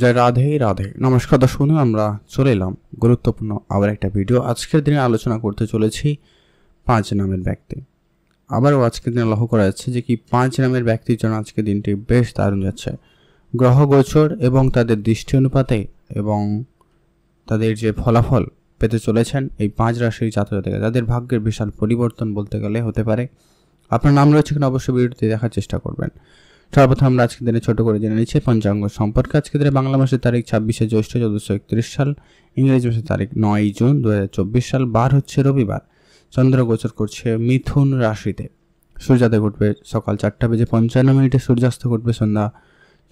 জয় রাধে রাধে নমস্কার শুনে আমরা চলে এলাম গুরুত্বপূর্ণ আবার একটা ভিডিও আজকের দিনে আলোচনা করতে চলেছি পাঁচ নামের ব্যক্তি আবারও আজকের দিনে লক্ষ্য করা যাচ্ছে যে কি পাঁচ নামের ব্যক্তির জন্য আজকের দিনটি বেশ দারুণ যাচ্ছে গ্রহগোচর এবং তাদের দৃষ্টি অনুপাতে এবং তাদের যে ফলাফল পেতে চলেছেন এই পাঁচ রাশির জাতজাতিকে তাদের ভাগ্যের বিশাল পরিবর্তন বলতে গেলে হতে পারে আপনার নাম রয়েছে কিনা অবশ্যই ভিডিওটি দেখার চেষ্টা করবেন সর্বপ্রথম আমরা আজকের দিনে ছোট করে জেনে নিচ্ছি পঞ্চাঙ্গ সম্পর্কে আজকের দিনে বাংলা মাসের তারিখ ছাব্বিশে জ্যৈষ্ঠ চৌদ্দশো একত্রিশ সাল ইংরেজি মাসের তারিখ নয় জুন দু সাল বার হচ্ছে রবিবার চন্দ্র গোচর করছে মিথুন রাশিতে সূর্যাদে ঘটবে সকাল চারটা বেজে পঞ্চান্ন মিনিটে সূর্যাস্ত ঘটবে সন্ধ্যা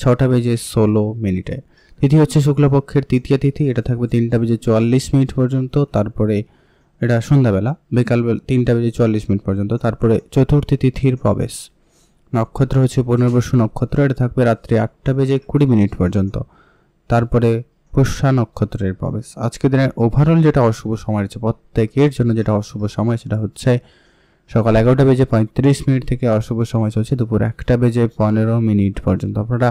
ছটা বেজে ষোলো মিনিটে তিথি হচ্ছে শুক্লপক্ষের তৃতীয় তিথি এটা থাকবে তিনটা বেজে চুয়াল্লিশ মিনিট পর্যন্ত তারপরে এটা সন্ধ্যাবেলা বিকালবেলা তিনটা বেজে চুয়াল্লিশ মিনিট পর্যন্ত তারপরে চতুর্থী তিথির প্রবেশ নক্ষত্র হচ্ছে পুনর্বসু নক্ষত্র এটা থাকবে রাত্রি আটটা বেজে কুড়ি মিনিট পর্যন্ত তারপরে পুষ্যা নক্ষত্রের প্রবেশ আজকের দিনের ওভারঅল যেটা অশুভ সময় রয়েছে প্রত্যেকের জন্য যেটা অশুভ সময় সেটা হচ্ছে সকাল এগারোটা বেজে পঁয়ত্রিশ মিনিট থেকে অশুভ সময় চলছে দুপুর একটা বেজে পনেরো মিনিট পর্যন্ত আপনারা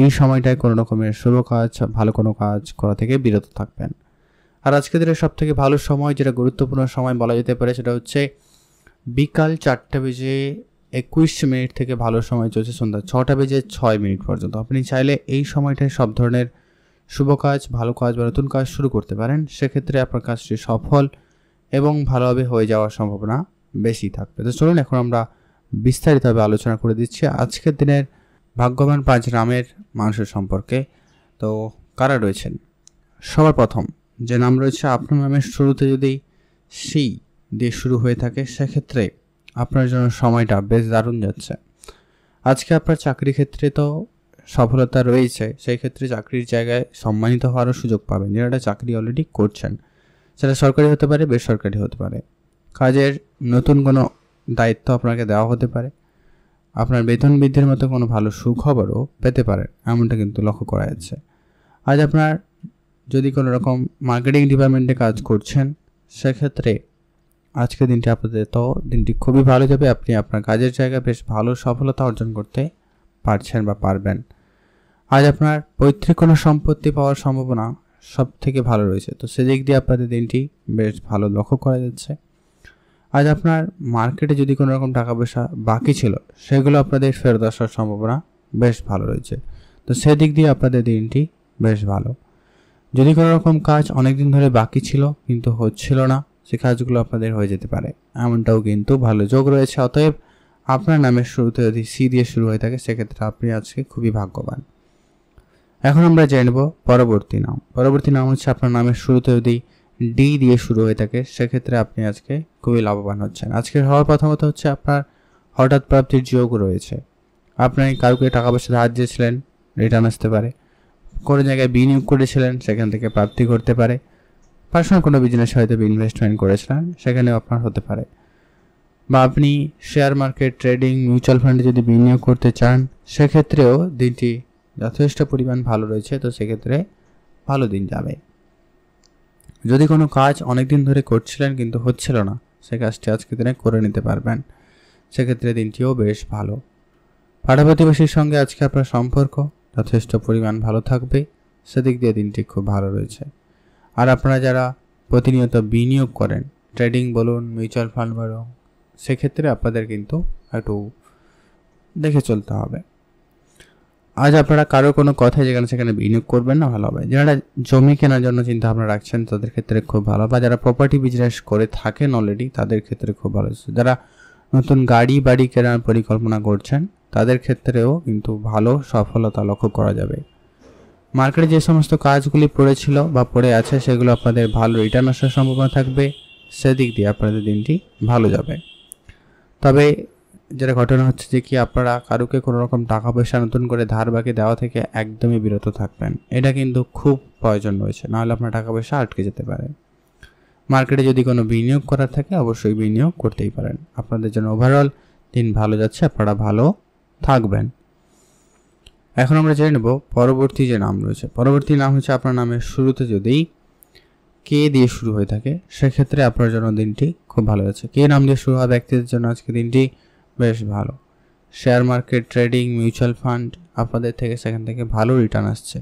এই সময়টায় কোনো রকমের শুভ কাজ ভালো কোনো কাজ করা থেকে বিরত থাকবেন আর আজকের দিনের সব থেকে ভালো সময় যেটা গুরুত্বপূর্ণ সময় বলা যেতে পারে সেটা হচ্ছে বিকাল চারটা বেজে একুশ মিনিট থেকে ভালো সময় চলছে সন্ধ্যা ছটা বেজে ছয় মিনিট পর্যন্ত আপনি চাইলে এই সময়টায় সব ধরনের শুভ কাজ ভালো কাজ বা নতুন কাজ শুরু করতে পারেন সেক্ষেত্রে আপনার কাজটি সফল এবং ভালোভাবে হয়ে যাওয়ার সম্ভাবনা বেশি থাকবে তো চলুন এখন আমরা বিস্তারিতভাবে আলোচনা করে দিচ্ছি আজকের দিনের ভাগ্যবান পাঁচ নামের মানুষের সম্পর্কে তো কারা রয়েছেন সবার প্রথম যে নাম রয়েছে আপনার নামের শুরুতে যদি সি দিয়ে শুরু হয়ে থাকে সেক্ষেত্রে আপনার জন্য সময়টা বেশ দারুণ যাচ্ছে আজকে আপনার চাকরি ক্ষেত্রে তো সফলতা রয়েছে সেই ক্ষেত্রে চাকরির জায়গায় সম্মানিত হওয়ারও সুযোগ পাবেন যারা চাকরি অলরেডি করছেন সেটা সরকারি হতে পারে বেসরকারি হতে পারে কাজের নতুন কোনো দায়িত্ব আপনাকে দেওয়া হতে পারে আপনার বেতন বৃদ্ধির মতো কোনো ভালো সুখবরও পেতে পারেন এমনটা কিন্তু লক্ষ্য করা যাচ্ছে আজ আপনার যদি কোনো রকম মার্কেটিং ডিপার্টমেন্টে কাজ করছেন সেক্ষেত্রে আজকের দিনটি আপাতত দিনটি খুবই ভালো যাবে আপনি আপনার কাজের জায়গায় বেশ ভালো সফলতা অর্জন করতে পারছেন বা পারবেন আজ আপনার পৈতৃক কোনো সম্পত্তি পাওয়ার সম্ভাবনা সব থেকে ভালো রয়েছে তো সেদিক দিয়ে আপনাদের দিনটি বেশ ভালো লক্ষ্য করা যাচ্ছে আজ আপনার মার্কেটে যদি কোনো রকম টাকা পয়সা বাকি ছিল সেগুলো আপনাদের ফেরত আসার সম্ভাবনা বেশ ভালো রয়েছে তো সেদিক দিয়ে আপনাদের দিনটি বেশ ভালো যদি কোনো রকম কাজ অনেক দিন ধরে বাকি ছিল কিন্তু হচ্ছিল না সে কাজগুলো আপনাদের হয়ে যেতে পারে এমনটাও কিন্তু ভালো যোগ রয়েছে অতএব আপনার নামের শুরুতে যদি সি দিয়ে শুরু হয়ে থাকে সেক্ষেত্রে আপনি আজকে খুবই ভাগ্যবান এখন আমরা নেব পরবর্তী নাম পরবর্তী নাম হচ্ছে আপনার নামের শুরুতে যদি ডি দিয়ে শুরু হয়ে থাকে সেক্ষেত্রে আপনি আজকে খুবই লাভবান হচ্ছেন আজকে হওয়ার প্রথমত হচ্ছে আপনার হঠাৎ প্রাপ্তির যোগ রয়েছে আপনি কাউকে টাকা পয়সা ধার দিয়েছিলেন রিটার্ন আসতে পারে কোনো জায়গায় বিনিয়োগ করেছিলেন সেখান থেকে প্রাপ্তি করতে পারে পার্সোনাল কোনো বিজনেস হয়তো ইনভেস্টমেন্ট করেছিলেন সেখানেও আপনার হতে পারে বা আপনি শেয়ার মার্কেট ট্রেডিং মিউচুয়াল ফান্ডে যদি বিনিয়োগ করতে চান সেক্ষেত্রেও দিনটি যথেষ্ট পরিমাণ ভালো রয়েছে তো সেক্ষেত্রে ভালো দিন যাবে যদি কোনো কাজ অনেক দিন ধরে করছিলেন কিন্তু হচ্ছিল না সে কাজটি আজকে দিনে করে নিতে পারবেন সেক্ষেত্রে দিনটিও বেশ ভালো পাড়া প্রতিবেশীর সঙ্গে আজকে আপনার সম্পর্ক যথেষ্ট পরিমাণ ভালো থাকবে সেদিক দিয়ে দিনটি খুব ভালো রয়েছে আর আপনারা যারা প্রতিনিয়ত বিনিয়োগ করেন ট্রেডিং বলুন মিউচুয়াল ফান্ড বলুন সেক্ষেত্রে আপনাদের কিন্তু একটু দেখে চলতে হবে আজ আপনারা কারো কোনো কথায় যেখানে সেখানে বিনিয়োগ করবেন না ভালো হবে যারা জমি কেনার জন্য চিন্তা ভাবনা রাখছেন তাদের ক্ষেত্রে খুব ভালো বা যারা প্রপার্টি বিজনেস করে থাকেন অলরেডি তাদের ক্ষেত্রে খুব ভালো যারা নতুন গাড়ি বাড়ি কেনার পরিকল্পনা করছেন তাদের ক্ষেত্রেও কিন্তু ভালো সফলতা লক্ষ্য করা যাবে মার্কেটে যে সমস্ত কাজগুলি পড়েছিল বা পড়ে আছে সেগুলো আপনাদের ভালো রিটার্ন আসার সম্ভাবনা থাকবে সেদিক দিয়ে আপনাদের দিনটি ভালো যাবে তবে যেটা ঘটনা হচ্ছে যে কি আপনারা কারুকে কোনো রকম টাকা পয়সা নতুন করে ধার বাকি দেওয়া থেকে একদমই বিরত থাকবেন এটা কিন্তু খুব প্রয়োজন রয়েছে নাহলে আপনার টাকা পয়সা আটকে যেতে পারে মার্কেটে যদি কোনো বিনিয়োগ করার থাকে অবশ্যই বিনিয়োগ করতেই পারেন আপনাদের জন্য ওভারঅল দিন ভালো যাচ্ছে আপনারা ভালো থাকবেন এখন আমরা জেনে নেব পরবর্তী যে নাম রয়েছে পরবর্তী নাম হচ্ছে আপনার নামের শুরুতে যদি কে দিয়ে শুরু হয়ে থাকে সেক্ষেত্রে আপনার জন্য দিনটি খুব ভালো হয়েছে কে নাম দিয়ে শুরু হওয়া ব্যক্তিদের জন্য আজকে দিনটি বেশ ভালো share market trading mutual fund আপনাদের থেকে সেখান থেকে ভালো রিটার্ন আসছে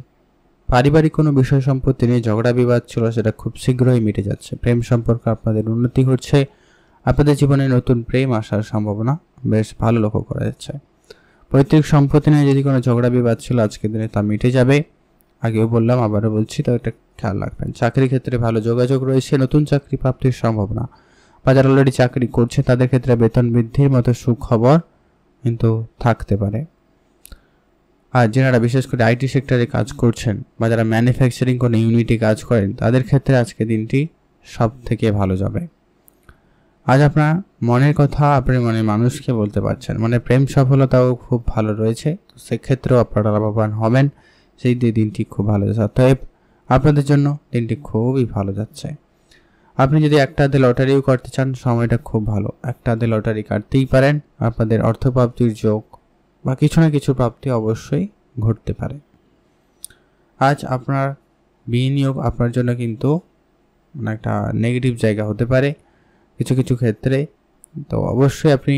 পারিবারিক কোনো বিষয় সম্পত্তি নিয়ে ঝগড়া বিবাদ ছিল সেটা খুব শীঘ্রই মিটে যাচ্ছে প্রেম সম্পর্ক আপনাদের উন্নতি ঘটছে আপনাদের জীবনে নতুন প্রেম আসার সম্ভাবনা বেশ ভালো লক্ষ্য করা যাচ্ছে পৈতৃক সম্পত্তি নিয়ে যদি কোনো ঝগড়া বিবাদ ছিল আজকের দিনে তা মিটে যাবে আগেও বললাম আবারও বলছি তো একটা খেয়াল রাখবেন চাকরির ক্ষেত্রে ভালো যোগাযোগ রয়েছে নতুন চাকরি প্রাপ্তির সম্ভাবনা বা যারা অলরেডি চাকরি করছে তাদের ক্ষেত্রে বেতন বৃদ্ধির মতো সুখবর কিন্তু থাকতে পারে আর যারা বিশেষ করে আইটি সেক্টরে কাজ করছেন বা যারা ম্যানুফ্যাকচারিং কোনো ইউনিটে কাজ করেন তাদের ক্ষেত্রে আজকে দিনটি সব থেকে ভালো যাবে আজ আপনার মনের কথা আপনি মনে মানুষকে বলতে পারছেন মানে প্রেম সফলতাও খুব ভালো রয়েছে তো সেক্ষেত্রেও আপনারা লাভবান হবেন সেই দিয়ে দিনটি খুব ভালো যাচ্ছে অতএব আপনাদের জন্য দিনটি খুবই ভালো যাচ্ছে আপনি যদি একটা দিয়ে লটারিও করতে চান সময়টা খুব ভালো একটা দিয়ে লটারি কাটতেই পারেন আপনাদের অর্থপ্রাপ্তির যোগ বা কিছু না কিছু প্রাপ্তি অবশ্যই ঘটতে পারে আজ আপনার বিনিয়োগ আপনার জন্য কিন্তু একটা নেগেটিভ জায়গা হতে পারে কিছু কিছু ক্ষেত্রে তো অবশ্যই আপনি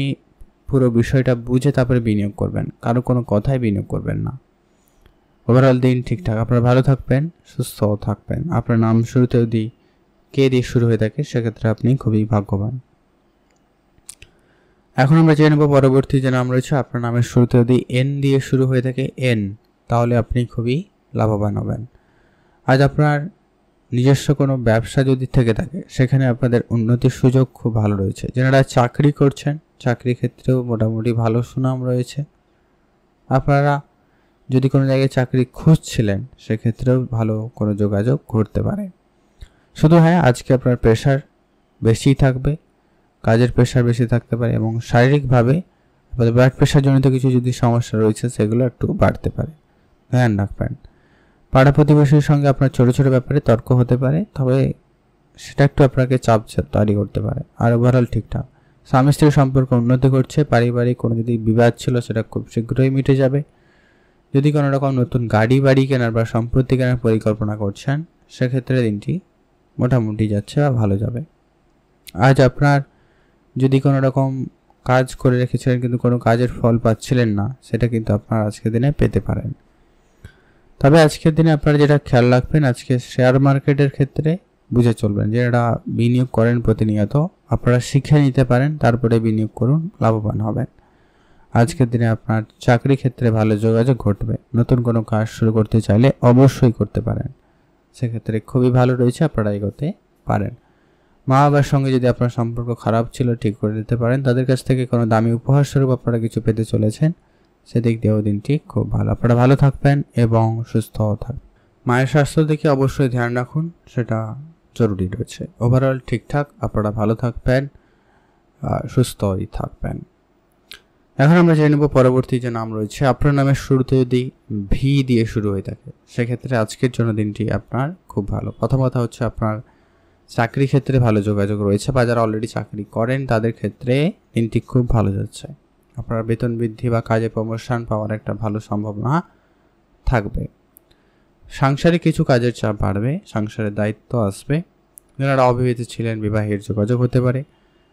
পুরো বিষয়টা বুঝে তারপরে বিনিয়োগ করবেন কারো কোনো কথায় বিনিয়োগ করবেন না ওভারঅল দিন ঠিকঠাক আপনারা ভালো থাকবেন সুস্থ থাকবেন আপনার নাম শুরুতে যদি কে দিয়ে শুরু হয়ে থাকে সেক্ষেত্রে আপনি খুবই ভাগ্যবান এখন আমরা জেনে নেব পরবর্তী যে নাম রয়েছে আপনার নামের শুরুতে যদি এন দিয়ে শুরু হয়ে থাকে এন তাহলে আপনি খুবই লাভবান হবেন আজ আপনার নিজস্ব কোনো ব্যবসা যদি থেকে থাকে সেখানে আপনাদের উন্নতির সুযোগ খুব ভালো রয়েছে যারা চাকরি করছেন চাকরি ক্ষেত্রেও মোটামুটি ভালো সুনাম রয়েছে আপনারা যদি কোনো জায়গায় চাকরি খুঁজছিলেন সেক্ষেত্রেও ভালো কোনো যোগাযোগ করতে পারে শুধু হ্যাঁ আজকে আপনার প্রেশার বেশি থাকবে কাজের প্রেশার বেশি থাকতে পারে এবং শারীরিকভাবে আপনাদের ব্লাড প্রেশারজনিত কিছু যদি সমস্যা রয়েছে সেগুলো একটু বাড়তে পারে ধ্যান রাখবেন পাড়া প্রতিবেশীর সঙ্গে আপনার ছোট ছোট ব্যাপারে তর্ক হতে পারে তবে সেটা একটু আপনাকে চাপ তৈরি করতে পারে আর ওভারঅল ঠিকঠাক স্বামী স্ত্রীর সম্পর্ক উন্নত করছে পারিবারিক কোনো যদি বিবাদ ছিল সেটা খুব শীঘ্রই মিটে যাবে যদি কোনো রকম নতুন গাড়ি বাড়ি কেনার বা সম্পত্তি কেনার পরিকল্পনা করছেন সেক্ষেত্রে দিনটি মোটামুটি যাচ্ছে বা ভালো যাবে আজ আপনার যদি কোনো রকম কাজ করে রেখেছিলেন কিন্তু কোনো কাজের ফল পাচ্ছিলেন না সেটা কিন্তু আপনার আজকের দিনে পেতে পারেন তবে আজকের দিনে আপনারা যেটা খেয়াল রাখবেন আজকে শেয়ার মার্কেটের ক্ষেত্রে বুঝে চলবেন যে যারা বিনিয়োগ করেন প্রতিনিয়ত আপনারা শিখে নিতে পারেন তারপরে বিনিয়োগ করুন লাভবান হবেন আজকের দিনে আপনার চাকরি ক্ষেত্রে ভালো যোগাযোগ ঘটবে নতুন কোনো কাজ শুরু করতে চাইলে অবশ্যই করতে পারেন সেক্ষেত্রে খুবই ভালো রয়েছে আপনারা এগোতে পারেন মা বাবার সঙ্গে যদি আপনার সম্পর্ক খারাপ ছিল ঠিক করে দিতে পারেন তাদের কাছ থেকে কোনো দামি উপহার স্বরূপ আপনারা কিছু পেতে চলেছেন সেদিক দিয়েও দিনটি খুব ভালো আপনারা ভালো থাকবেন এবং সুস্থ থাকবেন মায়ের স্বাস্থ্য দিকে অবশ্যই ধ্যান রাখুন সেটা জরুরি রয়েছে ওভারঅল ঠিকঠাক আপনারা ভালো থাকবেন সুস্থই থাকবেন এখন আমরা জেনে নেব পরবর্তী যে নাম রয়েছে আপনার নামের শুরুতে যদি ভি দিয়ে শুরু হয়ে থাকে সেক্ষেত্রে আজকের জন্য দিনটি আপনার খুব ভালো প্রথম কথা হচ্ছে আপনার চাকরি ক্ষেত্রে ভালো যোগাযোগ রয়েছে বা যারা অলরেডি চাকরি করেন তাদের ক্ষেত্রে দিনটি খুব ভালো যাচ্ছে আপনার বেতন বৃদ্ধি বা কাজে প্রমোশন পাওয়ার একটা ভালো সম্ভাবনা থাকবে সাংসারিক কিছু কাজের চাপ বাড়বে সংসারের দায়িত্ব আসবে যারা অবিবাহিত ছিলেন বিবাহের যোগাযোগ হতে পারে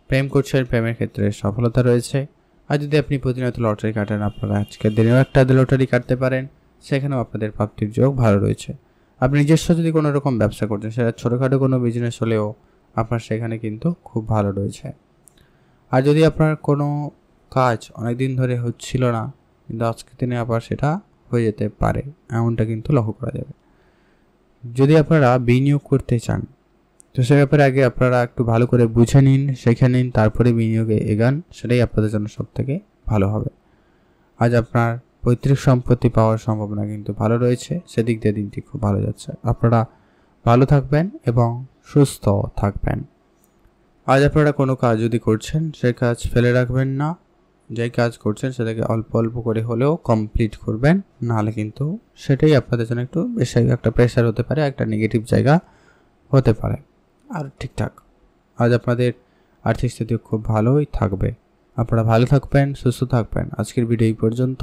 প্রেম করছেন প্রেমের ক্ষেত্রে সফলতা রয়েছে আর যদি আপনি প্রতিনিয়ত লটারি কাটেন আপনারা আজকের দিনেও একটা লটারি কাটতে পারেন সেখানেও আপনাদের প্রাপ্তির যোগ ভালো রয়েছে আপনি নিজস্ব যদি কোনো রকম ব্যবসা করছেন সেটা ছোটোখাটো কোনো বিজনেস হলেও আপনার সেখানে কিন্তু খুব ভালো রয়েছে আর যদি আপনার কোনো কাজ অনেক দিন ধরে হচ্ছিল না কিন্তু আজকে দিনে আবার সেটা হয়ে যেতে পারে এমনটা কিন্তু লক্ষ্য করা যাবে যদি আপনারা বিনিয়োগ করতে চান তো সে ব্যাপারে আগে আপনারা একটু ভালো করে বুঝে নিন শেখে নিন তারপরে বিনিয়োগে এগান সেটাই আপনাদের জন্য সব থেকে ভালো হবে আজ আপনার পৈতৃক সম্পত্তি পাওয়ার সম্ভাবনা কিন্তু ভালো রয়েছে সেদিক দিয়ে দিনটি খুব ভালো যাচ্ছে আপনারা ভালো থাকবেন এবং সুস্থ থাকবেন আজ আপনারা কোনো কাজ যদি করছেন সে কাজ ফেলে রাখবেন না যেই কাজ করছেন সেটাকে অল্প অল্প করে হলেও কমপ্লিট করবেন নাহলে কিন্তু সেটাই আপনাদের জন্য একটু বেশি একটা প্রেশার হতে পারে একটা নেগেটিভ জায়গা হতে পারে আর ঠিকঠাক আজ আপনাদের আর্থিক স্থিতি খুব ভালোই থাকবে আপনারা ভালো থাকবেন সুস্থ থাকবেন আজকের ভিডিও এই পর্যন্ত